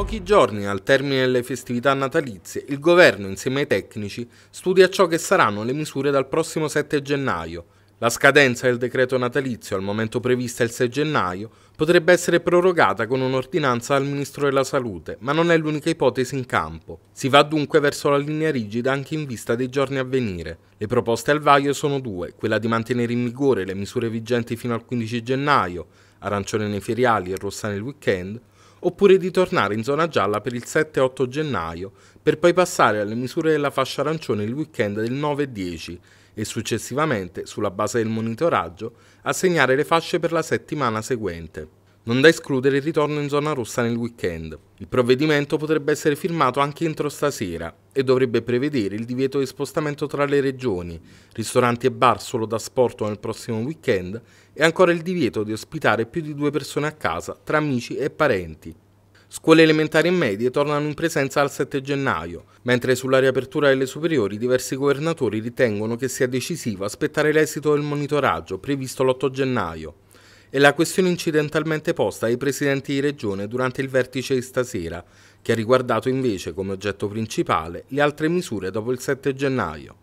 pochi giorni al termine delle festività natalizie, il governo insieme ai tecnici studia ciò che saranno le misure dal prossimo 7 gennaio. La scadenza del decreto natalizio, al momento prevista il 6 gennaio, potrebbe essere prorogata con un'ordinanza dal Ministro della Salute, ma non è l'unica ipotesi in campo. Si va dunque verso la linea rigida anche in vista dei giorni a venire. Le proposte al vaglio sono due, quella di mantenere in vigore le misure vigenti fino al 15 gennaio, arancione nei feriali e rossa nel weekend, oppure di tornare in zona gialla per il 7-8 gennaio, per poi passare alle misure della fascia arancione il weekend del 9 10 e successivamente, sulla base del monitoraggio, assegnare le fasce per la settimana seguente. Non da escludere il ritorno in zona rossa nel weekend. Il provvedimento potrebbe essere firmato anche entro stasera, e dovrebbe prevedere il divieto di spostamento tra le regioni, ristoranti e bar solo da sport nel prossimo weekend e ancora il divieto di ospitare più di due persone a casa tra amici e parenti. Scuole elementari e medie tornano in presenza al 7 gennaio, mentre sulla riapertura delle superiori diversi governatori ritengono che sia decisivo aspettare l'esito del monitoraggio previsto l'8 gennaio è la questione incidentalmente posta ai presidenti di regione durante il vertice di stasera, che ha riguardato invece come oggetto principale le altre misure dopo il 7 gennaio.